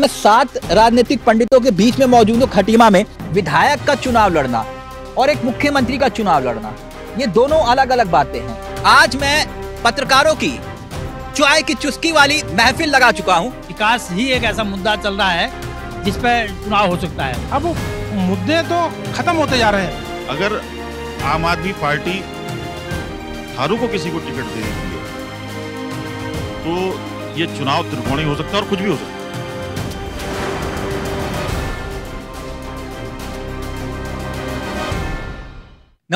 में सात राजनीतिक पंडितों के बीच में मौजूद हो खटीमा में विधायक का चुनाव लड़ना और एक मुख्यमंत्री का चुनाव लड़ना ये दोनों अलग अलग बातें हैं आज मैं पत्रकारों की चुआ की चुस्की वाली महफिल लगा चुका हूँ विकास ही एक ऐसा मुद्दा चल रहा है जिस पर चुनाव हो सकता है अब मुद्दे तो खत्म होते जा रहे हैं अगर आम आदमी पार्टी थारू को किसी को टिकट दे देती है तो ये चुनाव त्रिकोणी हो सकता है और कुछ भी हो सकता है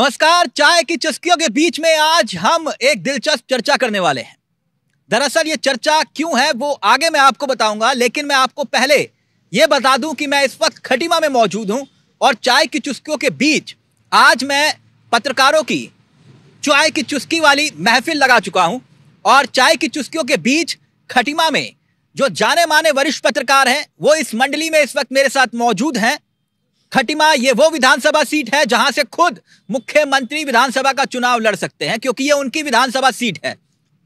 नमस्कार चाय की चुस्कियों के बीच में आज हम एक दिलचस्प चर्चा करने वाले हैं दरअसल ये चर्चा क्यों है वो आगे मैं आपको बताऊंगा लेकिन मैं आपको पहले ये बता दूं कि मैं इस वक्त खटीमा में मौजूद हूं और चाय की चुस्कियों के बीच आज मैं पत्रकारों की चाय की चुस्की वाली महफिल लगा चुका हूं और चाय की चुस्कियों के बीच खटीमा में जो जाने माने वरिष्ठ पत्रकार हैं वो इस मंडली में इस वक्त मेरे साथ मौजूद हैं खटिमा ये वो विधानसभा सीट है जहां से खुद मुख्यमंत्री विधानसभा का चुनाव लड़ सकते हैं क्योंकि ये उनकी विधानसभा सीट है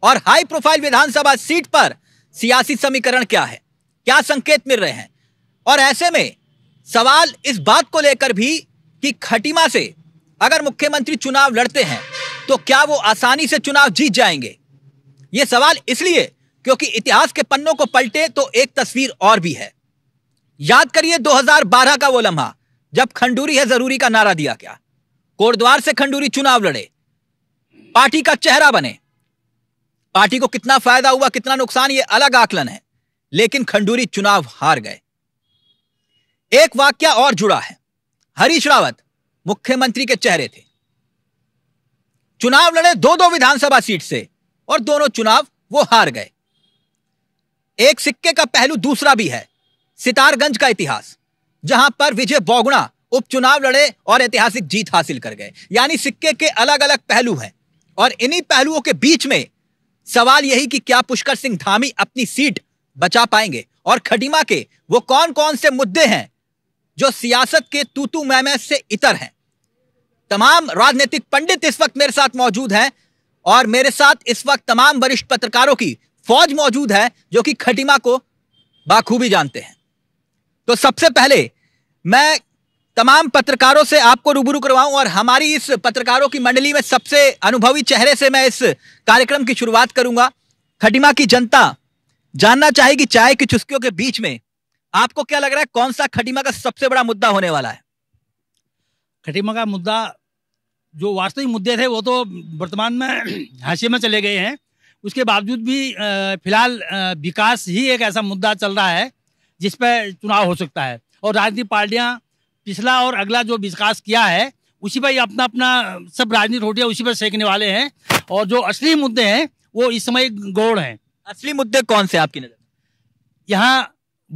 और हाई प्रोफाइल विधानसभा सीट पर सियासी समीकरण क्या है क्या संकेत मिल रहे हैं और ऐसे में सवाल इस बात को लेकर भी कि खटिमा से अगर मुख्यमंत्री चुनाव लड़ते हैं तो क्या वो आसानी से चुनाव जीत जाएंगे ये सवाल इसलिए क्योंकि इतिहास के पन्नों को पलटे तो एक तस्वीर और भी है याद करिए 2012 का वो लम्हा जब खंडूरी है जरूरी का नारा दिया गया कोटद्वार से खंडूरी चुनाव लड़े पार्टी का चेहरा बने पार्टी को कितना फायदा हुआ कितना नुकसान ये अलग आकलन है लेकिन खंडूरी चुनाव हार गए एक वाक्य और जुड़ा है हरीश रावत मुख्यमंत्री के चेहरे थे चुनाव लड़े दो दो विधानसभा सीट से और दोनों चुनाव वो हार गए एक सिक्के का पहलू दूसरा भी है सितारगंज का इतिहास जहां पर विजय बोगुणा उपचुनाव लड़े और ऐतिहासिक जीत हासिल कर गए यानी सिक्के के अलग अलग पहलू हैं और इन्हीं पहलुओं के बीच में सवाल यही कि क्या पुष्कर सिंह धामी अपनी सीट बचा पाएंगे और खटीमा के वो कौन कौन से मुद्दे हैं जो सियासत के तूतू मैम से इतर हैं तमाम राजनीतिक पंडित इस वक्त मेरे साथ मौजूद हैं और मेरे साथ इस वक्त तमाम वरिष्ठ पत्रकारों की फौज मौजूद है जो कि खटीमा को बाखूबी जानते हैं तो सबसे पहले मैं तमाम पत्रकारों से आपको रूबरू करवाऊं और हमारी इस पत्रकारों की मंडली में सबसे अनुभवी चेहरे से मैं इस कार्यक्रम की शुरुआत करूंगा खटिमा की जनता जानना चाहेगी चाय की चुस्कियों के बीच में आपको क्या लग रहा है कौन सा खटिमा का सबसे बड़ा मुद्दा होने वाला है खटिमा का मुद्दा जो वास्तविक मुद्दे थे वो तो वर्तमान में हाशिए में चले गए हैं उसके बावजूद भी फिलहाल विकास ही एक ऐसा मुद्दा चल रहा है जिसपे चुनाव हो सकता है और राजनीतिक पार्टियां पिछला और अगला जो विकास किया है उसी पर अपना अपना सब राजनीतिक रोटियाँ उसी पर सेकने वाले हैं और जो असली मुद्दे हैं वो इस समय गौड़ हैं असली मुद्दे कौन से आपकी नज़र यहाँ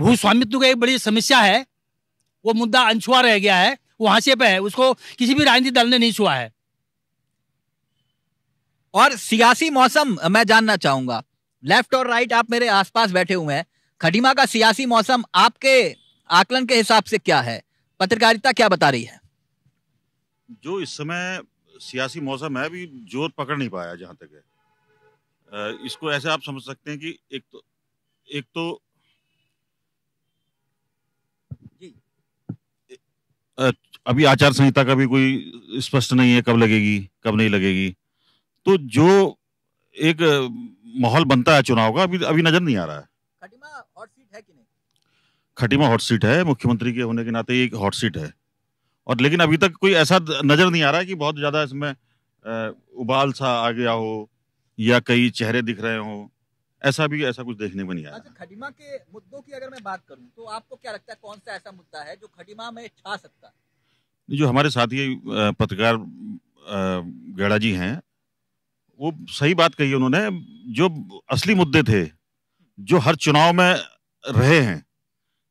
भू स्वामित्व का एक बड़ी समस्या है वो मुद्दा अनछुआ रह गया है वो हाशिए पे है उसको किसी भी राजनीतिक दल ने नहीं छुआ है और सियासी मौसम मैं जानना चाहूंगा लेफ्ट और राइट आप मेरे आसपास बैठे हुए हैं खडीमा का सियासी मौसम आपके आकलन के हिसाब से क्या है पत्रकारिता क्या बता रही है जो इस समय सियासी मौसम है अभी जोर पकड़ नहीं पाया जहां तक है इसको ऐसे आप समझ सकते हैं कि एक तो एक तो अभी आचार संहिता का भी कोई स्पष्ट नहीं है कब लगेगी कब नहीं लगेगी तो जो एक माहौल बनता है चुनाव का अभी अभी नजर नहीं आ रहा है खटीमा हॉट सीट है कि नहीं खटीमा हॉट सीट है मुख्यमंत्री के होने के नाते एक हॉट सीट है और लेकिन अभी तक कोई ऐसा नजर नहीं आ रहा है कि बहुत ज्यादा इसमें उबाल सा आ गया हो या कई चेहरे दिख रहे हो ऐसा भी ऐसा कुछ देखने में नहीं आया अच्छा खटीमा के मुद्दों की अगर मैं बात करूं तो आपको क्या लगता है कौन सा ऐसा मुद्दा है जो खटीमा में छा सकता है जो हमारे साथी पत्रकार गड़ा जी हैं वो सही बात कही उन्होंने जो असली मुद्दे थे जो हर चुनाव में रहे हैं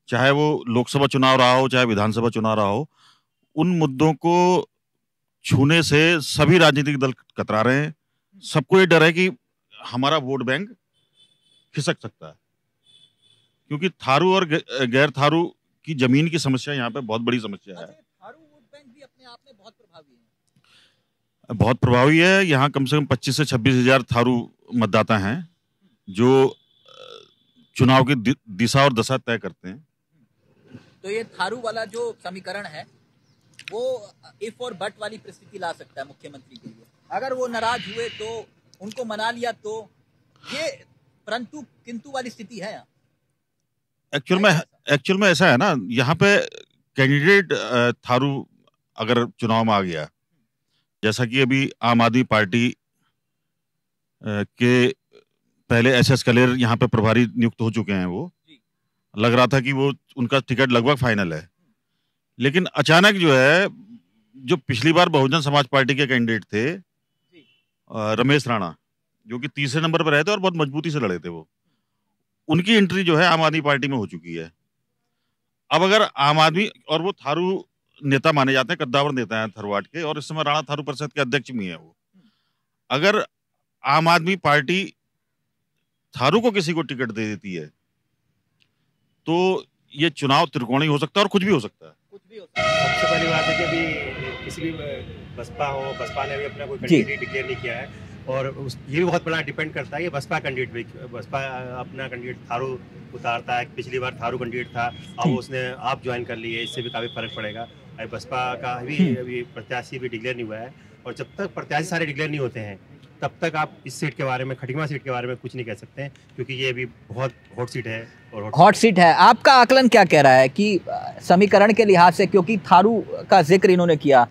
चाहे वो लोकसभा चुनाव रहा हो चाहे विधानसभा चुनाव रहा हो उन मुद्दों को छूने से सभी राजनीतिक दल कतरा रहे हैं सबको ये डर है कि हमारा वोट बैंक खिसक सकता है क्योंकि थारू और गैर थारू की जमीन की समस्या यहाँ पे बहुत बड़ी समस्या है अच्छा, थारू वोट बैंक भी अपने आप में बहुत प्रभावी है बहुत प्रभावी है यहाँ कम से कम 25 से छब्बीस हजार थारू मतदाता हैं जो चुनाव की दिशा और दशा तय करते हैं तो ये थारू वाला जो समीकरण है वो इफ और बट वाली परिस्थिति ला सकता है मुख्यमंत्री के लिए अगर वो नाराज हुए तो उनको मना लिया तो ये परंतु किंतु वाली स्थिति है एक्चुअल में एक्चुअल में ऐसा है ना यहाँ पे कैंडिडेट थारू अगर चुनाव में आ गया जैसा कि अभी आम आदमी पार्टी के पहले एस एस कलेर यहाँ पे प्रभारी नियुक्त हो चुके हैं वो लग रहा था कि वो उनका टिकट लगभग फाइनल है लेकिन अचानक जो है जो पिछली बार बहुजन समाज पार्टी के कैंडिडेट थे रमेश राणा जो कि तीसरे नंबर पर रहे थे और बहुत मजबूती से लड़े थे वो उनकी एंट्री जो है आम आदमी पार्टी में हो चुकी है अब अगर आम आदमी और वो थारू नेता माने जाते हैं कद्दावर नेता हैं थरवाट के और इस समय राणा थारू परिषद के अध्यक्ष भी हैं वो अगर आम आदमी पार्टी थारू को किसी को टिकट दे देती है तो ये चुनाव त्रिकोणी हो सकता है और कुछ भी हो सकता है कुछ भी हो सकता है सबसे पहली बात है कि अभी किसी भी बसपा हो बसपा ने भी अपना कोई कैंडिडेट डिक्लेयर नहीं किया है और उस ये भी बहुत बड़ा डिपेंड करता है ये बसपा कैंडिडेट भी बसपा अपना कैंडिडेट थारू उतारता है पिछली बार थारू कैंडिडेट था अब उसने आप ज्वाइन कर लिए इससे भी काफ़ी फर्क पड़ेगा बसपा का भी अभी प्रत्याशी भी डिक्लेयर नहीं हुआ है और जब तक प्रत्याशी सारे डिक्लेयर नहीं होते हैं तब तक आप इस सीट के बारे में खटिमा सीट के बारे में कुछ नहीं कह सकते क्योंकि ये अभी बहुत हॉट सीट है और हॉट सीट है आपका आकलन क्या कह रहा है कि समीकरण के लिहाज से क्योंकि थारू का जिक्र इन्होंने किया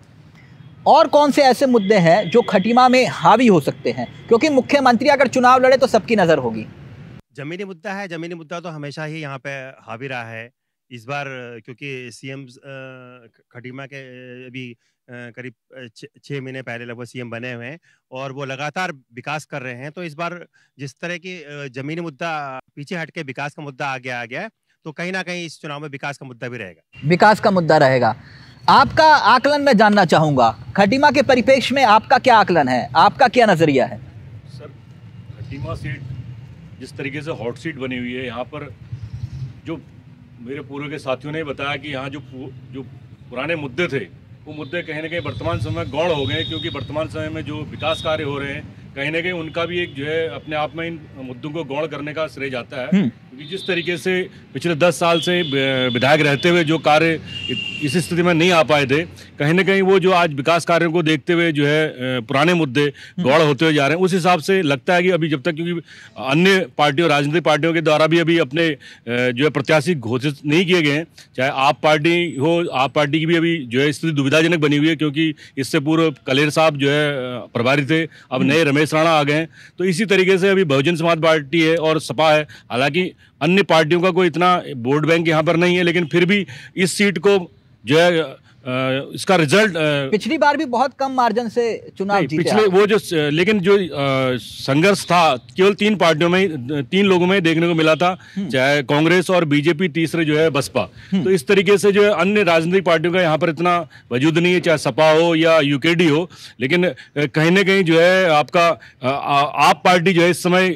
और कौन से ऐसे मुद्दे हैं जो खटीमा में हावी हो सकते हैं क्योंकि मुख्यमंत्री अगर चुनाव लड़े तो सबकी नज़र होगी जमीनी मुद्दा है जमीनी मुद्दा तो हमेशा ही यहाँ पे हावी रहा है इस बार क्योंकि सीएम खटीमा के अभी करीब छः महीने पहले लगभग सीएम बने हुए हैं और वो लगातार विकास कर रहे हैं तो इस बार जिस तरह की जमीनी मुद्दा पीछे हट के विकास का मुद्दा आगे आ गया है तो कहीं ना कहीं इस चुनाव में विकास का मुद्दा भी रहेगा विकास का मुद्दा रहेगा आपका आकलन मैं जानना चाहूँगा खटीमा के परिपेक्ष में आपका क्या आकलन है आपका क्या नज़रिया है सर खटीमा सीट जिस तरीके से हॉट सीट बनी हुई है यहाँ पर जो मेरे पूर्व के साथियों ने बताया कि यहाँ जो जो पुराने मुद्दे थे वो मुद्दे कहने के कहीं वर्तमान समय में गौड़ हो गए क्योंकि वर्तमान समय में जो विकास कार्य हो रहे हैं कहीं ना कहीं उनका भी एक जो है अपने आप में इन मुद्दों को गौड़ करने का श्रेय जाता है हम्म। क्योंकि जिस तरीके से पिछले दस साल से विधायक रहते हुए जो कार्य इस स्थिति में नहीं आ पाए थे कहीं ना कहीं वो जो आज विकास कार्यों को देखते हुए जो है पुराने मुद्दे हम्म। गौड़ होते हुए जा रहे हैं उस हिसाब से लगता है कि अभी जब तक क्योंकि अन्य पार्टियों राजनीतिक पार्टियों के द्वारा भी अभी अपने जो है प्रत्याशी घोषित नहीं किए गए हैं चाहे आप पार्टी हो आप पार्टी की भी अभी जो है स्थिति दुविधाजनक बनी हुई है क्योंकि इससे पूर्व कलेर साहब जो है प्रभारी थे अब हम्म। नए रमेश बड़े सराणा आ गए तो इसी तरीके से अभी बहुजन समाज पार्टी है और सपा है हालांकि अन्य पार्टियों का कोई इतना वोट बैंक यहाँ पर नहीं है लेकिन फिर भी इस सीट को जो है इसका रिजल्ट पिछली बार भी बहुत कम मार्जिन से चुनाव जीते पिछले वो जो लेकिन जो संघर्ष था केवल तीन पार्टियों में तीन लोगों में देखने को मिला था हम्म। चाहे कांग्रेस और बीजेपी तीसरे जो है बसपा हम्म। तो इस तरीके से जो है अन्य राजनीतिक पार्टियों का यहाँ पर इतना वजूद नहीं है चाहे सपा हो या यूकेडी हो लेकिन कहीं ना कहीं जो है आपका आप पार्टी जो है इस समय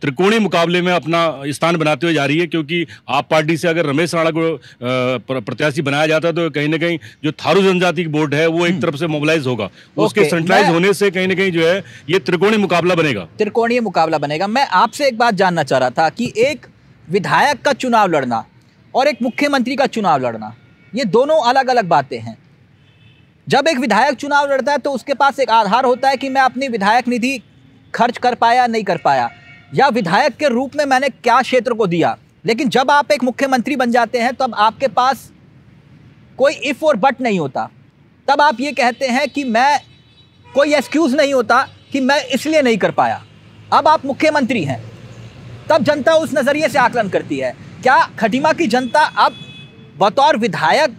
त्रिकोणीय मुकाबले में अपना स्थान बनाते हुए जा रही है क्योंकि आप पार्टी से अगर रमेश राणा को प्रत्याशी बनाया जाता तो कहीं ना कहीं जो थारू जनजाति बोर्ड है वो एक हम्म। तरफ से मोबिलाइज होगा उसके सेंट्रलाइज होने से कहीं ना कहीं जो है ये त्रिकोणीय मुकाबला बनेगा त्रिकोणीय मुकाबला बनेगा मैं आपसे एक बात जानना चाह रहा था कि एक विधायक का चुनाव लड़ना और एक मुख्यमंत्री का चुनाव लड़ना ये दोनों अलग अलग बातें हैं जब एक विधायक चुनाव लड़ता है तो उसके पास एक आधार होता है कि मैं अपनी विधायक निधि खर्च कर पाया नहीं कर पाया या विधायक के रूप में मैंने क्या क्षेत्र को दिया लेकिन जब आप एक मुख्यमंत्री बन जाते हैं तब तो आपके पास कोई इफ़ और बट नहीं होता तब आप ये कहते हैं कि मैं कोई एक्सक्यूज़ नहीं होता कि मैं इसलिए नहीं कर पाया अब आप मुख्यमंत्री हैं तब जनता उस नज़रिए से आकलन करती है क्या खटीमा की जनता अब बतौर विधायक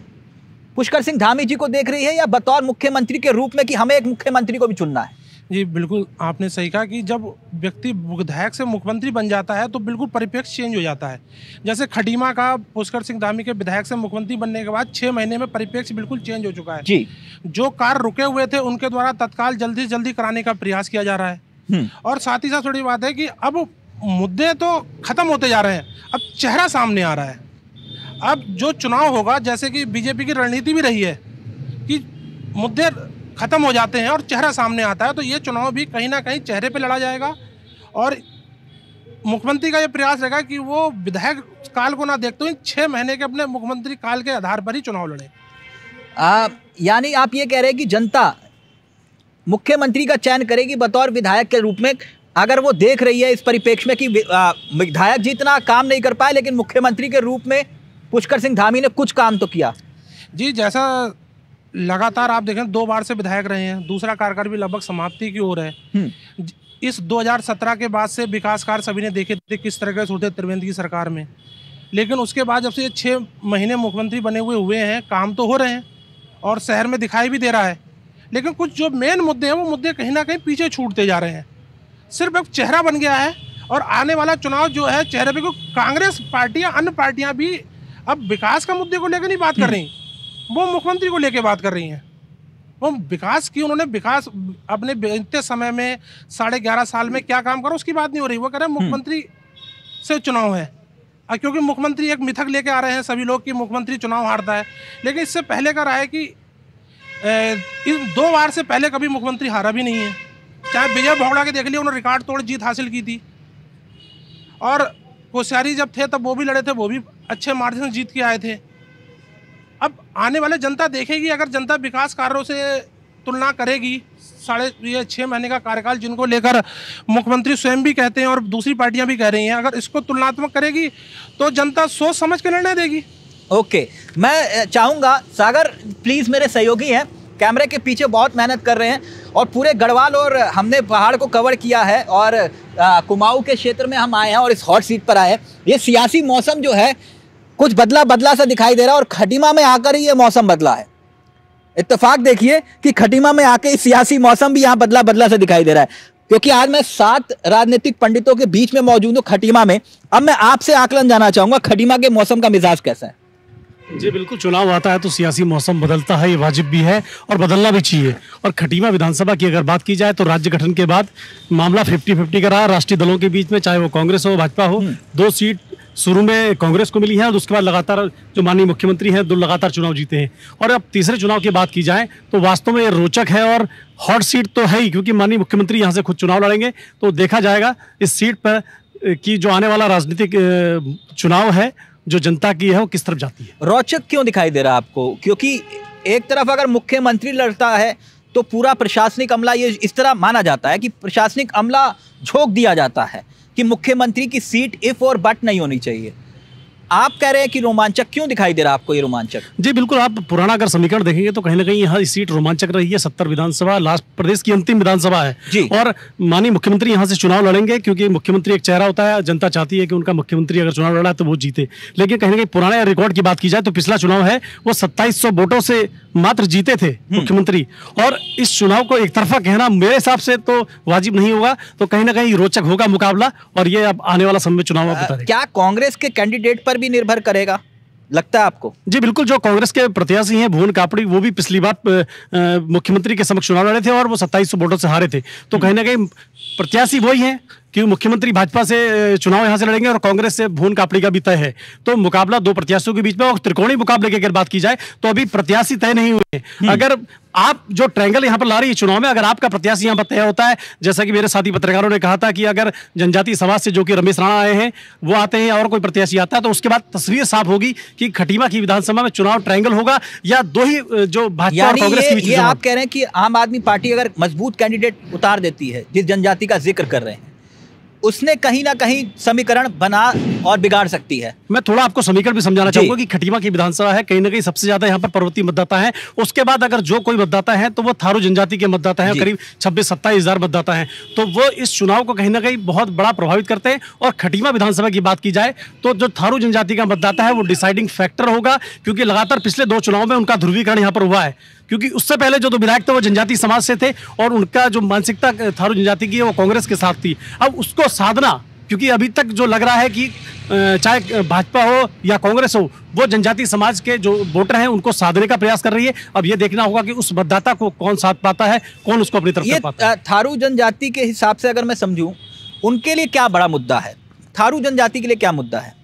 पुष्कर सिंह धामी जी को देख रही है या बतौर मुख्यमंत्री के रूप में कि हमें एक मुख्यमंत्री को भी चुनना है जी बिल्कुल आपने सही कहा कि जब व्यक्ति विधायक से मुख्यमंत्री बन जाता है तो बिल्कुल परिप्रेक्ष्य चेंज हो जाता है जैसे खटीमा का पुष्कर सिंह धामी के विधायक से मुख्यमंत्री बनने के बाद छः महीने में परिप्रेक्ष्य बिल्कुल चेंज हो चुका है जी जो कार रुके हुए थे उनके द्वारा तत्काल जल्दी से जल्दी कराने का प्रयास किया जा रहा है हम्म। और साथ ही साथ थोड़ी बात है कि अब मुद्दे तो खत्म होते जा रहे हैं अब चेहरा सामने आ रहा है अब जो चुनाव होगा जैसे कि बीजेपी की रणनीति भी रही है कि मुद्दे ख़त्म हो जाते हैं और चेहरा सामने आता है तो ये चुनाव भी कहीं ना कहीं चेहरे पर लड़ा जाएगा और मुख्यमंत्री का ये प्रयास रहेगा कि वो विधायक काल को ना देखते तो हुए छः महीने के अपने मुख्यमंत्री काल के आधार पर ही चुनाव लड़े यानी आप ये कह रहे हैं कि जनता मुख्यमंत्री का चयन करेगी बतौर विधायक के रूप में अगर वो देख रही है इस परिप्रेक्ष्य में कि विधायक जितना काम नहीं कर पाए लेकिन मुख्यमंत्री के रूप में पुष्कर सिंह धामी ने कुछ काम तो किया जी जैसा लगातार आप देखें दो बार से विधायक रहे हैं दूसरा कार्यकाल भी लगभग समाप्ति की ओर है हम्म। इस 2017 के बाद से विकास कार्य सभी ने देखे थे किस तरह के सूटे त्रिवेंद्र की सरकार में लेकिन उसके बाद जब से ये छः महीने मुख्यमंत्री बने हुए हुए हैं काम तो हो रहे हैं और शहर में दिखाई भी दे रहा है लेकिन कुछ जो मेन मुद्दे हैं वो मुद्दे कहीं ना कहीं पीछे छूटते जा रहे हैं सिर्फ एक चेहरा बन गया है और आने वाला चुनाव जो है चेहरे पर कांग्रेस पार्टियाँ अन्य पार्टियाँ भी अब विकास का मुद्दे को लेकर नहीं बात कर हम्म। रही वो मुख्यमंत्री को लेके बात कर रही हैं वो विकास की उन्होंने विकास अपने इतने समय में साढ़े ग्यारह साल में क्या काम करो उसकी बात नहीं हो रही वो कह रहे हैं हम्म। मुख्यमंत्री से चुनाव है क्योंकि मुख्यमंत्री एक मिथक लेके आ रहे हैं सभी लोग कि मुख्यमंत्री चुनाव हारता है लेकिन इससे पहले का रहा है कि इस दो बार से पहले कभी मुख्यमंत्री हारा भी नहीं है चाहे विजय भोगड़ा के देख लिया उन्होंने रिकॉर्ड तोड़ जीत हासिल की थी और कोश्यारी जब थे तब वो भी लड़े थे वो भी अच्छे मार्जिन जीत के आए थे अब आने वाले जनता देखेगी अगर जनता विकास कार्यों से तुलना करेगी साढ़े ये छः महीने का कार्यकाल जिनको लेकर मुख्यमंत्री स्वयं भी कहते हैं और दूसरी पार्टियां भी कह रही हैं अगर इसको तुलनात्मक करेगी तो जनता सोच समझ के निर्णय देगी ओके मैं चाहूँगा सागर प्लीज़ मेरे सहयोगी हैं कैमरे के पीछे बहुत मेहनत कर रहे हैं और पूरे गढ़वाल और हमने पहाड़ को कवर किया है और कुमाऊँ के क्षेत्र में हम आए हैं और इस हॉट सीट पर आए हैं ये सियासी मौसम जो है कुछ बदला बदला सा दिखाई दे रहा है और खटीमा में आकर ही ये मौसम बदला है इतफाक देखिए कि खटीमा में आके सियासी मौसम भी यहां बदला बदला से दिखाई दे रहा है क्योंकि आज मैं सात राजनीतिक पंडितों के बीच में मौजूद हूँ खटीमा में अब मैं आपसे आकलन जाना चाहूंगा खटीमा के मौसम का मिजाज कैसा है जी बिल्कुल चुनाव आता है तो सियासी मौसम बदलता है ये वाजिब भी है और बदलना भी चाहिए और खटीमा विधानसभा की अगर बात की जाए तो राज्य गठन के बाद मामला फिफ्टी फिफ्टी का रहा राष्ट्रीय दलों के बीच में चाहे वो कांग्रेस हो भाजपा हो हम्म। दो सीट शुरू में कांग्रेस को मिली है और उसके बाद लगातार जो माननीय मुख्यमंत्री हैं दो लगातार चुनाव जीते हैं और अब तीसरे चुनाव की बात की जाए तो वास्तव में ये रोचक है और हॉट सीट तो है ही क्योंकि माननीय मुख्यमंत्री यहाँ से खुद चुनाव लड़ेंगे तो देखा जाएगा इस सीट पर की जो आने वाला राजनीतिक चुनाव है जो जनता की है वो किस तरफ जाती है रोचक क्यों दिखाई दे रहा है आपको क्योंकि एक तरफ अगर मुख्यमंत्री लड़ता है तो पूरा प्रशासनिक अमला ये इस तरह माना जाता है कि प्रशासनिक अमला झोंक दिया जाता है कि मुख्यमंत्री की सीट इफ और बट नहीं होनी चाहिए आप कह रहे हैं कि रोमांचक क्यों दिखाई दे रहा है आपको ये रोमांचक जी बिल्कुल आप पुराना अगर समीकरण देखेंगे तो कहीं ना कहीं यहाँ सीट रोमांचक रही है सत्तर विधानसभा लास्ट प्रदेश की अंतिम विधानसभा है जी और माननीय मुख्यमंत्री यहाँ से चुनाव लड़ेंगे क्योंकि मुख्यमंत्री एक चेहरा होता है जनता चाहती है कि उनका मुख्यमंत्री अगर चुनाव लड़ा तो वो जीते लेकिन कहीं ना कहीं पुराने रिकॉर्ड की बात की जाए तो पिछला चुनाव है वो सत्ताईस वोटों से मात्र जीते थे हम्म। मुख्यमंत्री और इस चुनाव को एक तरफा कहना मेरे हिसाब से तो वाजिब नहीं होगा तो कहीं ना कहीं रोचक होगा मुकाबला और ये अब आने वाला समय चुनाव आप बता क्या कांग्रेस के कैंडिडेट पर भी निर्भर करेगा लगता है आपको जी बिल्कुल जो कांग्रेस के प्रत्याशी हैं भुवन कापड़ी वो भी पिछली बार मुख्यमंत्री के समक्ष चुनाव लड़े थे और वो सत्ताईस वोटों से हारे थे तो हम्म। कहीं ना कहीं प्रत्याशी वही हैं क्योंकि मुख्यमंत्री भाजपा से चुनाव यहाँ से लड़ेंगे और कांग्रेस से भून कापड़ी का भी तय है तो मुकाबला दो प्रत्याशियों के बीच में और त्रिकोणी मुकाबले की अगर बात की जाए तो अभी प्रत्याशी तय नहीं हुए हम्म। अगर आप जो ट्रैंगल यहाँ पर ला रही है चुनाव में अगर आपका प्रत्याशी यहाँ पर तय होता है जैसा कि मेरे साथी पत्रकारों ने कहा था कि अगर जनजाति समाज से जो कि रमेश राणा आए हैं वो आते हैं और कोई प्रत्याशी आता है तो उसके बाद तस्वीर साफ होगी कि खटीमा की विधानसभा में चुनाव ट्रैंगल होगा या दो ही जो भाजपा और कांग्रेस के बीच आप कह रहे हैं कि आम आदमी पार्टी अगर मजबूत कैंडिडेट उतार देती है जिस जनजाति का जिक्र कर रहे हैं उसने कहीं ना कहीं समीकरण बना और बिगाड़ सकती है मैं थोड़ा आपको समीकरण भी समझाना चाहूंगा कि खटीमा की विधानसभा है कहीं ना कहीं सबसे ज्यादा यहाँ पर पर्वतीय मतदाता है उसके बाद अगर जो कोई मतदाता है तो वो थारू जनजाति के मतदाता है करीब छब्बीस सत्ताईस हजार मतदाता है तो वो इस चुनाव को कहीं ना कहीं बहुत बड़ा प्रभावित करते हैं और खटीमा विधानसभा की बात की जाए तो जो थारू जनजाति का मतदाता है वो डिसाइडिंग फैक्टर होगा क्योंकि लगातार पिछले दो चुनाव में उनका ध्रुवीकरण यहाँ पर हुआ है क्योंकि उससे पहले जो दो विधायक थे वो जनजाति समाज से थे और उनका जो मानसिकता थारू जनजाति की है वो कांग्रेस के साथ थी अब उसको साधना क्योंकि अभी तक जो लग रहा है कि चाहे भाजपा हो या कांग्रेस हो वो जनजाति समाज के जो वोटर हैं उनको साधने का प्रयास कर रही है अब ये देखना होगा कि उस मतदाता को कौन साथ पाता है कौन उसको अपनी तरफ ये थारू जनजाति के हिसाब से अगर मैं समझू उनके लिए क्या बड़ा मुद्दा है थारू जनजाति के लिए क्या मुद्दा है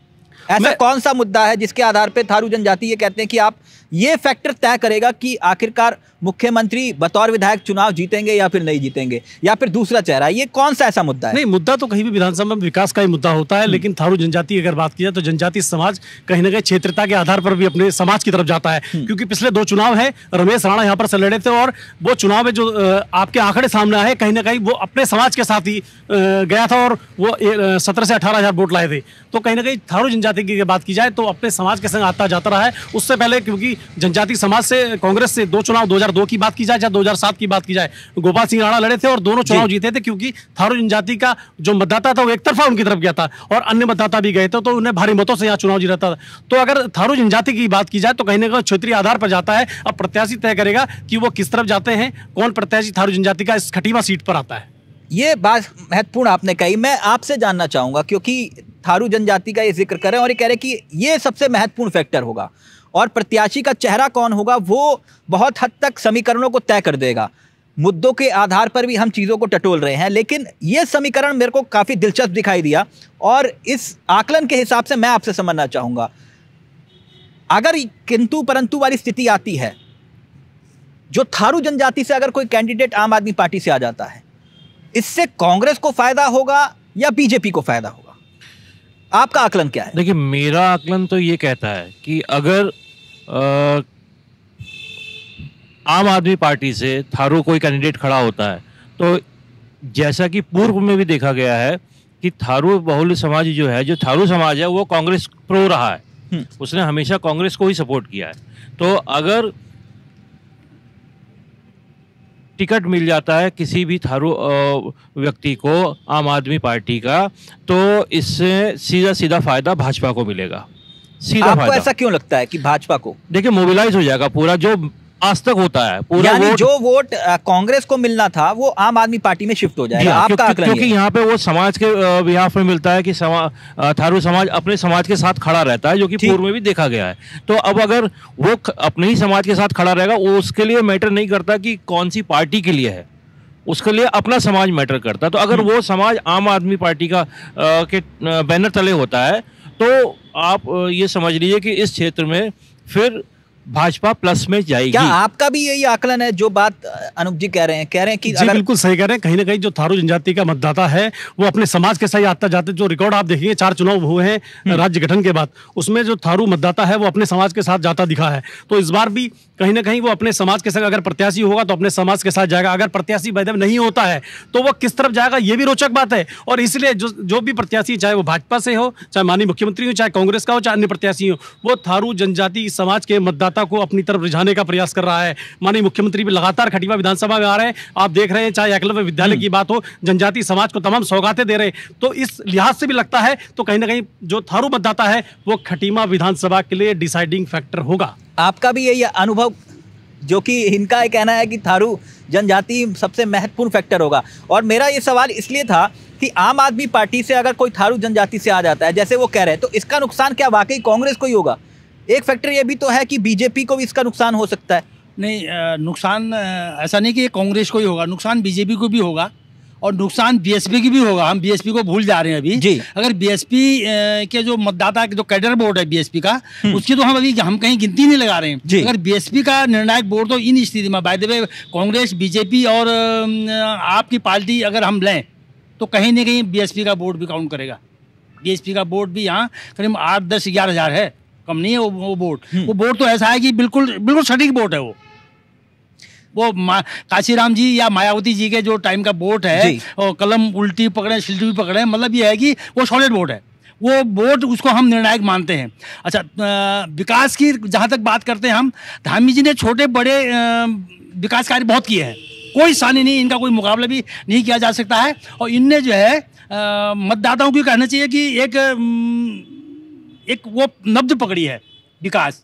ऐसा कौन सा मुद्दा है जिसके आधार पर थारू जनजाति ये कहते हैं कि आप ये फैक्टर तय करेगा कि आखिरकार मुख्यमंत्री बतौर विधायक चुनाव जीतेंगे या फिर नहीं जीतेंगे या फिर दूसरा चेहरा ये कौन सा ऐसा मुद्दा है नहीं मुद्दा तो कहीं भी विधानसभा में विकास का ही मुद्दा होता है हम्म। लेकिन थारू जनजाति अगर बात की जाए तो जनजाति समाज कहीं ना कहीं क्षेत्रता के आधार पर भी अपने समाज की तरफ जाता है हम्म। क्योंकि पिछले दो चुनाव है रमेश राणा यहाँ पर से लड़े थे और वो चुनाव में जो आपके आंकड़े सामने आए कहीं ना कहीं वो अपने समाज के साथ ही गया था और वो सत्रह से अठारह हजार वोट लाए थे तो कहीं ना कहीं थारू जनजाति की बात की जाए तो अपने समाज के संग आता जाता रहा है उससे पहले क्योंकि जनजाति समाज से कांग्रेस से दो चुनाव 2002 की बात की जाए या 2007 की बात की जाए गोपाल सिंह राणा लड़े थे और दोनों चुनाव जीते थे क्योंकि थारू जनजाति का जो मतदाता था वो एक तरफा उनकी तरफ गया था और अन्य मतदाता भी गए थे तो उन्हें भारी मतों से यहाँ चुनाव जीता था तो अगर थारू जनजाति की बात की जाए तो कहीं ना कहीं क्षेत्रीय आधार पर जाता है अब प्रत्याशी तय करेगा कि वो किस तरफ जाते हैं कौन प्रत्याशी थारू जनजाति का इस खटीमा सीट पर आता है ये बात महत्वपूर्ण आपने कही मैं आपसे जानना चाहूँगा क्योंकि थारू जनजाति का ये जिक्र करें और ये कह रहे हैं कि ये सबसे महत्वपूर्ण फैक्टर होगा और प्रत्याशी का चेहरा कौन होगा वो बहुत हद तक समीकरणों को तय कर देगा मुद्दों के आधार पर भी हम चीज़ों को टटोल रहे हैं लेकिन ये समीकरण मेरे को काफ़ी दिलचस्प दिखाई दिया और इस आकलन के हिसाब से मैं आपसे समझना चाहूँगा अगर किंतु परंतु वाली स्थिति आती है जो थारू जनजाति से अगर कोई कैंडिडेट आम आदमी पार्टी से आ जाता है इससे कांग्रेस को फ़ायदा होगा या बीजेपी को फ़ायदा होगा आपका आकलन क्या है देखिए मेरा आकलन तो ये कहता है कि अगर आ, आम आदमी पार्टी से थारू कोई कैंडिडेट खड़ा होता है तो जैसा कि पूर्व में भी देखा गया है कि थारू बहुल समाज जो है जो थारू समाज है वो कांग्रेस प्रो रहा है हम्म। उसने हमेशा कांग्रेस को ही सपोर्ट किया है तो अगर टिकट मिल जाता है किसी भी थारू व्यक्ति को आम आदमी पार्टी का तो इससे सीधा सीधा फायदा भाजपा को मिलेगा सीधा आपको ऐसा क्यों लगता है कि भाजपा को देखिए मोबिलाइज हो जाएगा पूरा जो आज तक होता है पूरा वोट, जो वोट कांग्रेस को मिलना था वो आम आदमी पार्टी में शिफ्ट हो जाएगा आपका क्यों, क्योंकि यहाँ पे वो समाज के बिहाफ में मिलता है कि समा, थारू समाज अपने समाज के साथ खड़ा रहता है जो कि पूर्व में भी देखा गया है तो अब अगर वो अपने ही समाज के साथ खड़ा रहेगा वो उसके लिए मैटर नहीं करता की कौन सी पार्टी के लिए है उसके लिए अपना समाज मैटर करता है तो अगर हम्म। वो समाज आम आदमी पार्टी का के बैनर तले होता है तो आप ये समझ लीजिए कि इस क्षेत्र में फिर भाजपा प्लस में जाएगी क्या आपका भी यही आकलन है जो बात अनुप जी कह रहे हैं कह रहे हैं कि जी अगर... बिल्कुल सही कह रहे हैं कहीं ना कहीं जो थारू जनजाति का मतदाता है वो अपने समाज के साथ आता जाते जो रिकॉर्ड आप देखेंगे चार चुनाव हुए हैं हम्म। राज्य गठन के बाद उसमें जो थारू मतदाता है वो अपने समाज के साथ जाता दिखा है तो इस बार भी कहीं ना कहीं वो अपने समाज के साथ अगर प्रत्याशी होगा तो अपने समाज के साथ जाएगा अगर प्रत्याशी वैधव नहीं होता है तो वो किस तरफ जाएगा ये भी रोचक बात है और इसलिए जो जो भी प्रत्याशी चाहे वो भाजपा से हो चाहे माननीय मुख्यमंत्री हो चाहे कांग्रेस का हो चाहे अन्य प्रत्याशी हो वो थारू जनजाति समाज के मतदाता मतदाता को अपनी तरफ रिझाने का प्रयास कर रहा है माननीय मुख्यमंत्री भी लगातार खटीवा विधानसभा में आ रहे हैं आप देख रहे हैं चाहे एकलव्य विद्यालय हम्म। की बात हो जनजाति समाज को तमाम सौगातें दे रहे हैं तो इस लिहाज से भी लगता है तो कहीं ना कहीं जो थारू मतदाता है वो खटीमा विधानसभा के लिए डिसाइडिंग फैक्टर होगा आपका भी यही अनुभव जो कि इनका कहना है कि थारू जनजाति सबसे महत्वपूर्ण फैक्टर होगा और मेरा ये सवाल इसलिए था कि आम आदमी पार्टी से अगर कोई थारू जनजाति से आ जाता है जैसे वो कह रहे हैं तो इसका नुकसान क्या वाकई कांग्रेस को ही होगा एक फैक्टर ये भी तो है कि बीजेपी को भी इसका नुकसान हो सकता है नहीं नुकसान ऐसा नहीं कि कांग्रेस को ही होगा नुकसान बीजेपी को भी होगा और नुकसान बीएसपी की भी होगा हम बीएसपी को भूल जा रहे हैं अभी जी अगर बीएसपी के जो मतदाता जो कैडर बोर्ड है बीएसपी का हम्म। उसकी तो हम अभी हम कहीं गिनती नहीं लगा रहे हैं अगर बीएसपी का निर्णायक बोर्ड तो इन स्थिति में by the way Congress BJP और आपकी पार्टी अगर हम लें तो कहीं ना कहीं बी का बोर्ड भी काउंट करेगा बी का बोर्ड भी यहाँ करीब आठ दस ग्यारह हज़ार है कम नहीं है वो, वो बोट हम्म। वो बोट तो ऐसा है कि बिल्कुल बिल्कुल सटीक बोट है वो वो काशीराम जी या मायावती जी के जो टाइम का बोट है और कलम उल्टी पकड़े सिल्टी पकड़े मतलब ये है कि वो सॉलिड बोट है वो बोट उसको हम निर्णायक मानते हैं अच्छा विकास की जहाँ तक बात करते हैं हम धामी जी ने छोटे बड़े विकास कार्य बहुत किए हैं कोई सानी नहीं इनका कोई मुकाबला भी नहीं किया जा सकता है और इनने जो है मतदाताओं को कहना चाहिए कि एक एक वो नब्ज पकड़ी है विकास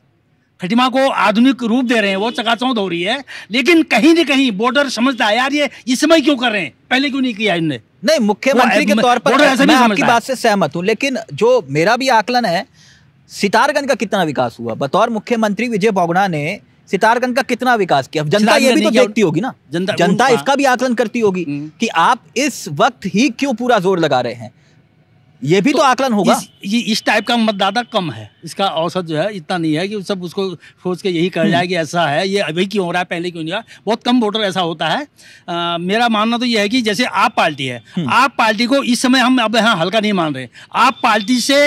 प्रतिमा को आधुनिक रूप दे रहे हैं वो चकाचौंध हो रही है लेकिन कहीं ना कहीं बॉर्डर समझता है यार ये इस समय क्यों कर रहे हैं पहले क्यों नहीं किया इनने नहीं मुख्यमंत्री के तौर पर मैं आपकी बात से सहमत हूँ लेकिन जो मेरा भी आकलन है सितारगंज का कितना विकास हुआ बतौर मुख्यमंत्री विजय बोगड़ा ने सितारगंज का कितना विकास किया जनता ये भी तो देखती होगी ना जनता जनता हाँ। इसका भी आकलन करती होगी हम्म। कि आप इस वक्त ही क्यों पूरा जोर लगा रहे हैं ये भी तो, तो आकलन होगा इस, ये इस टाइप का मतदाता कम है इसका औसत जो है इतना नहीं है कि सब उसको सोच के यही कर जाए कि ऐसा है ये अभी क्यों हो रहा है पहले क्यों नहीं हो रहा बहुत कम वोटर ऐसा होता है आ, मेरा मानना तो ये है कि जैसे आप पार्टी है हम्म। आप पार्टी को इस समय हम अब यहाँ हल्का नहीं मान रहे आप पार्टी से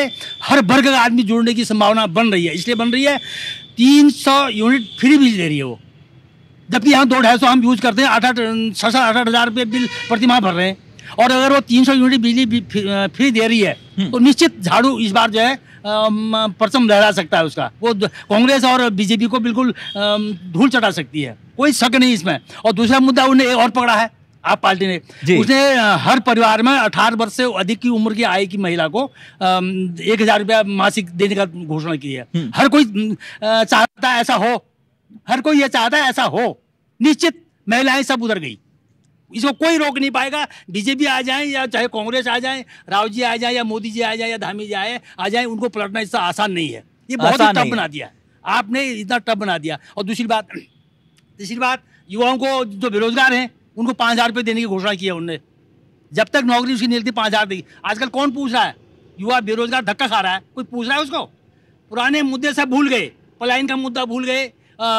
हर वर्ग का आदमी जुड़ने की संभावना बन रही है इसलिए बन रही है तीन यूनिट फ्री बिजली दे रही है वो जबकि यहाँ दो ढाई सौ हम यूज़ करते हैं आठ आठ छः सात आठ आठ हज़ार रुपये बिल प्रतिमाह भर रहे हैं और अगर वो तीन सौ यूनिट बिजली फ्री दे रही है हम्म। तो निश्चित झाड़ू इस बार जो है प्रथम लहरा सकता है उसका वो कांग्रेस और बीजेपी को बिल्कुल धूल चटा सकती है कोई शक नहीं इसमें और दूसरा मुद्दा उन्हें और पकड़ा है आप पार्टी ने उसने हर परिवार में अठारह वर्ष से अधिक की उम्र की आय की महिला को एक हजार रुपया मासिक देने का घोषणा की है हम्म। हर कोई चाहता ऐसा हो हर कोई यह चाहता है ऐसा हो निश्चित महिलाएं सब उधर गई इसको कोई रोक नहीं पाएगा बीजेपी आ जाए या चाहे कांग्रेस आ जाए राव जी आ जाए या मोदी जी आ जाए या धामी जी आए आ जाए उनको पलटना इतना आसान नहीं है ये बहुत ही टफ बना दिया आपने इतना टफ बना दिया और दूसरी बात तीसरी बात युवाओं को जो बेरोजगार हैं उनको पाँच हज़ार रुपये देने की घोषणा की है उनने जब तक नौकरी उसकी नहीं लगती पाँच हज़ार दी आजकल कौन पूछ रहा है युवा बेरोजगार धक्का खा रहा है कोई पूछ रहा है उसको पुराने मुद्दे सब भूल गए पलायन का मुद्दा भूल गए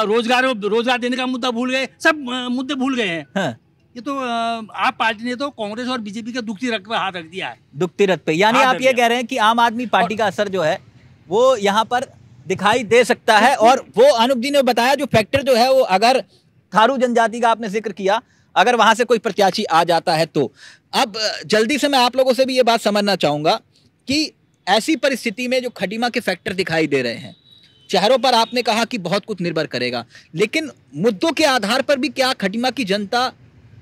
रोजगार रोजगार देने का मुद्दा भूल गए सब मुद्दे भूल गए हैं हाँ। ये तो आप पार्टी ने तो कांग्रेस और बीजेपी के दुखती रथ पे हाथ रख दिया है दुखती रथ पे यानी आप ये कह रहे हैं कि आम आदमी पार्टी का असर जो है वो यहाँ पर दिखाई दे सकता है और वो अनुप जी ने बताया जो फैक्टर जो है वो अगर थारू जनजाति का आपने जिक्र किया अगर वहां से कोई प्रत्याशी आ जाता है तो अब जल्दी से मैं आप लोगों से भी ये बात समझना चाहूंगा कि ऐसी परिस्थिति में जो खटीमा के फैक्टर दिखाई दे रहे हैं चेहरों पर आपने कहा कि बहुत कुछ निर्भर करेगा लेकिन मुद्दों के आधार पर भी क्या खटीमा की जनता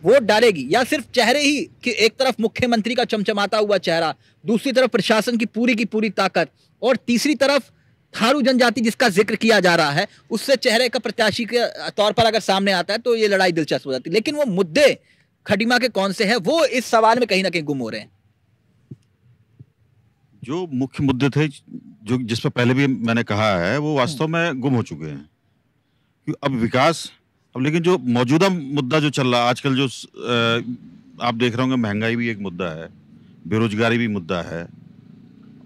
वोट डालेगी या सिर्फ चेहरे ही कि एक तरफ मुख्यमंत्री का चमचमाता हुआ चेहरा दूसरी तरफ प्रशासन की पूरी की पूरी ताकत और तीसरी तरफ थारू जनजाति जिसका जिक्र किया जा रहा है उससे चेहरे का प्रत्याशी के तौर पर अगर सामने आता है तो ये लड़ाई दिलचस्प हो जाती है लेकिन वो मुद्दे खटिमा के कौन से हैं वो इस सवाल में कहीं ना कहीं गुम हो रहे हैं जो मुख्य मुद्दे थे जो जिस पर पहले भी मैंने कहा है वो वास्तव हम्म। में गुम हो चुके हैं अब विकास अब लेकिन जो मौजूदा मुद्दा जो चल रहा है आजकल जो आप देख रहे होंगे महंगाई भी एक मुद्दा है बेरोजगारी भी मुद्दा है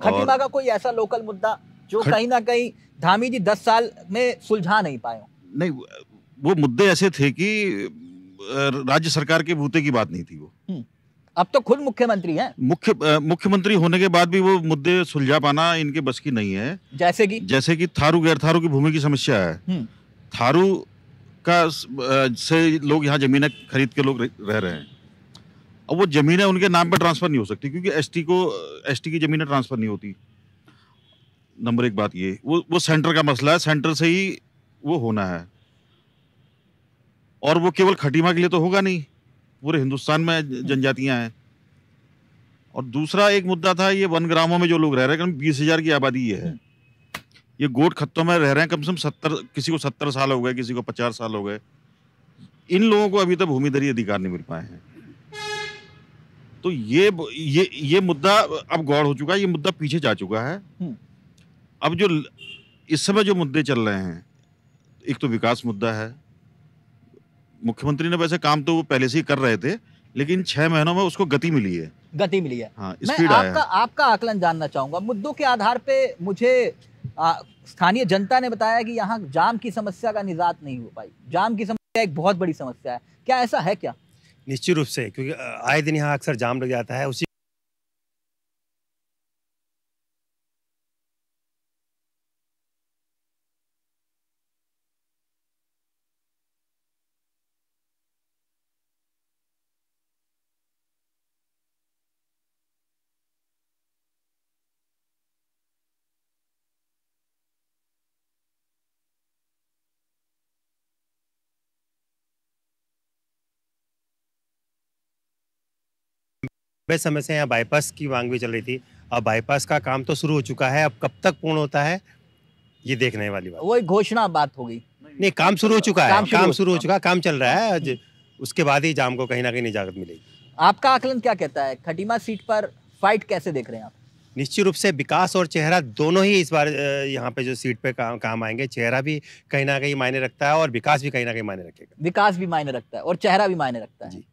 खटीमा का कोई ऐसा लोकल मुद्दा जो खट... कहीं ना कहीं धामी जी दस साल में सुलझा नहीं पाए नहीं वो मुद्दे ऐसे थे कि राज्य सरकार के भूते की बात नहीं थी वो हम्म। अब तो खुद मुख्यमंत्री हैं मुख्य मुख्यमंत्री होने के बाद भी वो मुद्दे सुलझा पाना इनके बस की नहीं है जैसे कि जैसे कि थारू गैर थारू की भूमि की समस्या है हम्म। थारू का से लोग यहाँ ज़मीनें खरीद के लोग रह रहे हैं अब वो ज़मीनें उनके नाम पर ट्रांसफ़र नहीं हो सकती क्योंकि एसटी को एसटी की ज़मीनें ट्रांसफ़र नहीं होती नंबर एक बात ये वो वो सेंटर का मसला है सेंटर से ही वो होना है और वो केवल खटीमा के लिए तो होगा नहीं पूरे हिंदुस्तान में जनजातियाँ हैं और दूसरा एक मुद्दा था ये वन ग्रामों में जो लोग रह रहे हैं बीस हज़ार की आबादी ये है ये गोट खत्तों में रह रहे हैं कम से कम सत्तर किसी को सत्तर साल हो गए किसी को पचास साल हो गए इन लोगों को अभी तक भूमिधरी अधिकार नहीं मिल पाए हैं तो ये ये ये मुद्दा अब गौर हो चुका है ये मुद्दा पीछे जा चुका है हम्म। अब जो इस समय जो मुद्दे चल रहे हैं एक तो विकास मुद्दा है मुख्यमंत्री ने वैसे काम तो वो पहले से ही कर रहे थे लेकिन छह महीनों में उसको गति मिली है गति मिली है हाँ, मैं आपका आपका आकलन जानना चाहूंगा मुद्दों के आधार पे मुझे स्थानीय जनता ने बताया कि यहाँ जाम की समस्या का निजात नहीं हो पाई जाम की समस्या एक बहुत बड़ी समस्या है क्या ऐसा है क्या निश्चित रूप से क्योंकि आए दिन यहाँ अक्सर जाम लग जाता है उसी लंबे समय से यहाँ बाईपास की मांग भी चल रही थी अब बाईपास का काम तो शुरू हो चुका है अब कब तक पूर्ण होता है ये देखने वाली बात वही घोषणा बात हो गई नहीं काम शुरू हो चुका है काम शुरू हो चुका है काम चल रहा है हाँ। उसके बाद ही जाम को कहीं ना कहीं इजाजत मिलेगी आपका आकलन क्या कहता है खटीमा सीट पर फाइट कैसे देख रहे हैं आप निश्चित रूप से विकास और चेहरा दोनों ही इस बार यहाँ पे जो सीट पे काम काम आएंगे चेहरा भी कहीं ना कहीं मायने रखता है और विकास भी कहीं ना कहीं मायने रखेगा विकास भी मायने रखता है और चेहरा भी मायने रखता है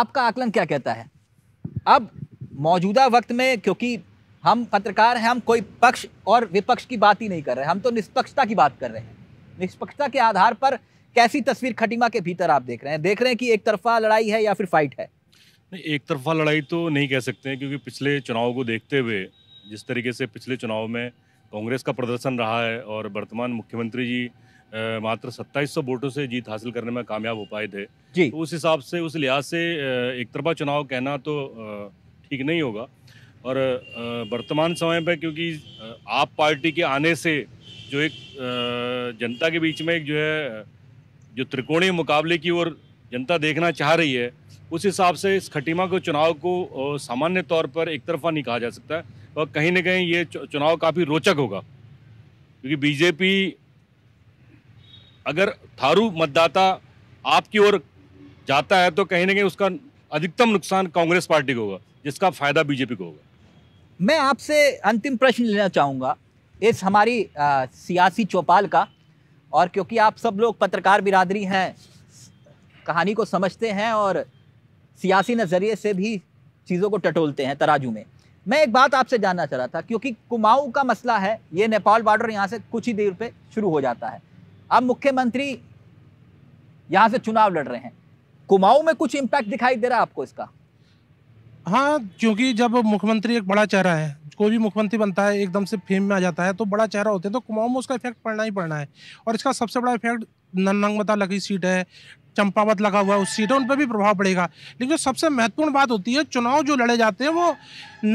आपका आकलन क्या कहता है अब मौजूदा वक्त में क्योंकि हम पत्रकार हैं हम कोई पक्ष और विपक्ष की बात ही नहीं कर रहे हम तो निष्पक्षता की बात कर रहे हैं निष्पक्षता के आधार पर कैसी तस्वीर खटीमा के भीतर आप देख रहे हैं देख रहे हैं कि एक तरफा लड़ाई है या फिर फाइट है नहीं एक तरफा लड़ाई तो नहीं कह सकते हैं क्योंकि पिछले चुनाव को देखते हुए जिस तरीके से पिछले चुनाव में कांग्रेस का प्रदर्शन रहा है और वर्तमान मुख्यमंत्री जी मात्र 2700 वोटों से जीत हासिल करने में कामयाब हो पाए थे जी तो उस हिसाब से उस लिहाज से एक तरफा चुनाव कहना तो ठीक नहीं होगा और वर्तमान समय पर क्योंकि आप पार्टी के आने से जो एक जनता के बीच में एक जो है जो त्रिकोणीय मुकाबले की ओर जनता देखना चाह रही है उस हिसाब से इस खटीमा को चुनाव को सामान्य तौर पर एक तरफा नहीं कहा जा सकता और कहीं ना कहीं ये चुनाव काफ़ी रोचक होगा क्योंकि बीजेपी अगर थारू मतदाता आपकी ओर जाता है तो कहीं ना कहीं उसका अधिकतम नुकसान कांग्रेस पार्टी को होगा जिसका फायदा बीजेपी को होगा मैं आपसे अंतिम प्रश्न लेना चाहूँगा इस हमारी आ, सियासी चौपाल का और क्योंकि आप सब लोग पत्रकार बिरादरी हैं कहानी को समझते हैं और सियासी नज़रिए से भी चीज़ों को टटोलते हैं तराजू में मैं एक बात आपसे जानना चाह रहा था क्योंकि कुमाऊँ का मसला है ये नेपाल बॉर्डर यहाँ से कुछ ही देर पे शुरू हो जाता है अब मुख्यमंत्री यहां से चुनाव लड़ रहे हैं कुमाऊं में कुछ इम्पैक्ट दिखाई दे रहा है आपको इसका हाँ क्योंकि जब मुख्यमंत्री एक बड़ा चेहरा है कोई भी मुख्यमंत्री बनता है एकदम से फेम में आ जाता है तो बड़ा चेहरा होते हैं तो कुमाऊं में उसका इफेक्ट पड़ना ही पड़ना है और इसका सबसे बड़ा इफेक्ट नंगमता लगी सीट है चंपावत लगा हुआ उस है उन पर भी प्रभाव पड़ेगा लेकिन सबसे महत्वपूर्ण बात होती है चुनाव जो लड़े जाते हैं वो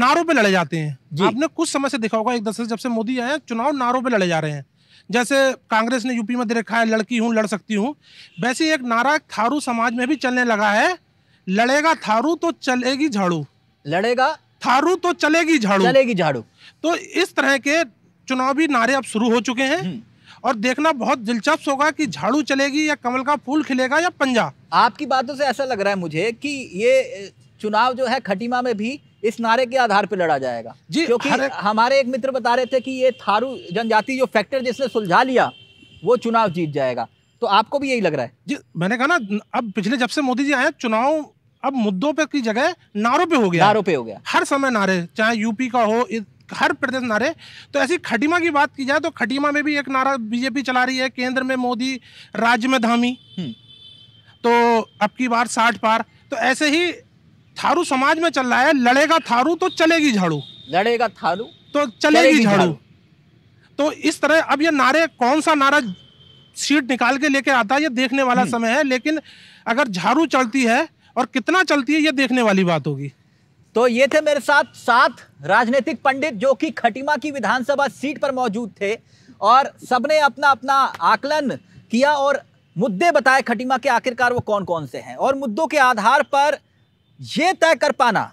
नारों पर लड़े जाते हैं आपने कुछ समय से देखा होगा एक दशक जब से मोदी आए हैं चुनाव नारों पर लड़े जा रहे हैं जैसे कांग्रेस ने यूपी में दे रखा है लड़की हूँ लड़ सकती हूँ वैसे एक नारा थारू समाज में भी चलने लगा है लड़ेगा थारू तो चलेगी झाड़ू लड़ेगा थारू तो चलेगी झाड़ू चलेगी झाड़ू तो इस तरह के चुनावी नारे अब शुरू हो चुके हैं हम्म। और देखना बहुत दिलचस्प होगा कि झाड़ू चलेगी या कमल का फूल खिलेगा या पंजा आपकी बातों से ऐसा लग रहा है मुझे कि ये चुनाव जो है खटीमा में भी इस नारे के आधार पर लड़ा जाएगा जी क्योंकि हमारे एक मित्र बता रहे थे कि ये थारू जनजाति जो फैक्टर जिसने सुलझा लिया वो चुनाव जीत जाएगा तो आपको भी यही लग रहा है जी मैंने कहा ना अब पिछले जब से मोदी जी आए चुनाव अब मुद्दों पे की जगह नारों पे हो गया नारों पे हो गया हर समय नारे चाहे यूपी का हो हर प्रदेश नारे तो ऐसी खटीमा की बात की जाए तो खटीमा में भी एक नारा बीजेपी चला रही है केंद्र में मोदी राज्य में धामी हम्म। तो अब की बार साठ पार तो ऐसे ही थारू समाज में चल रहा है लड़ेगा थारू तो चलेगी झाड़ू लड़ेगा थारू तो चलेगी झाड़ू तो इस तरह अब ये नारे कौन सा नारा सीट निकाल के लेके आता है ये देखने वाला हम्म। समय है लेकिन अगर झाड़ू चलती है और कितना चलती है ये देखने वाली बात होगी तो ये थे मेरे साथ सात राजनीतिक पंडित जो कि खटीमा की विधानसभा सीट पर मौजूद थे और सबने अपना अपना आकलन किया और मुद्दे बताए खटीमा के आखिरकार वो कौन कौन से हैं और मुद्दों के आधार पर ये तय कर पाना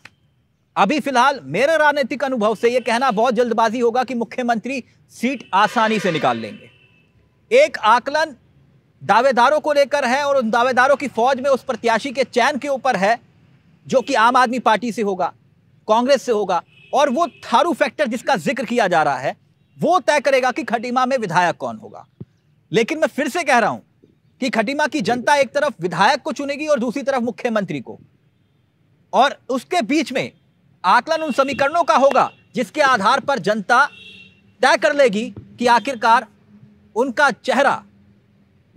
अभी फिलहाल मेरे राजनीतिक अनुभव से यह कहना बहुत जल्दबाजी होगा कि मुख्यमंत्री सीट आसानी से निकाल लेंगे एक आकलन दावेदारों को लेकर है और उन दावेदारों की फौज में उस प्रत्याशी के चयन के ऊपर है जो कि आम आदमी पार्टी से होगा कांग्रेस से होगा और वो थारू फैक्टर जिसका जिक्र किया जा रहा है वो तय करेगा कि खटीमा में विधायक कौन होगा लेकिन मैं फिर से कह रहा हूं कि खटीमा की जनता एक तरफ विधायक को चुनेगी और दूसरी तरफ मुख्यमंत्री को और उसके बीच में आकलन उन समीकरणों का होगा जिसके आधार पर जनता तय कर लेगी कि आखिरकार उनका चेहरा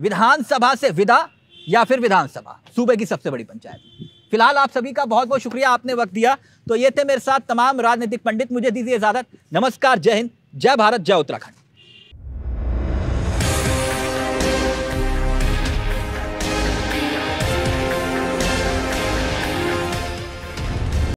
विधानसभा से विदा या फिर विधानसभा सूबे की सबसे बड़ी पंचायत फिलहाल आप सभी का बहुत बहुत शुक्रिया आपने वक्त दिया तो ये थे मेरे साथ तमाम राजनीतिक पंडित मुझे दीजिए इजाजत नमस्कार जय हिंद जय भारत जय उत्तराखंड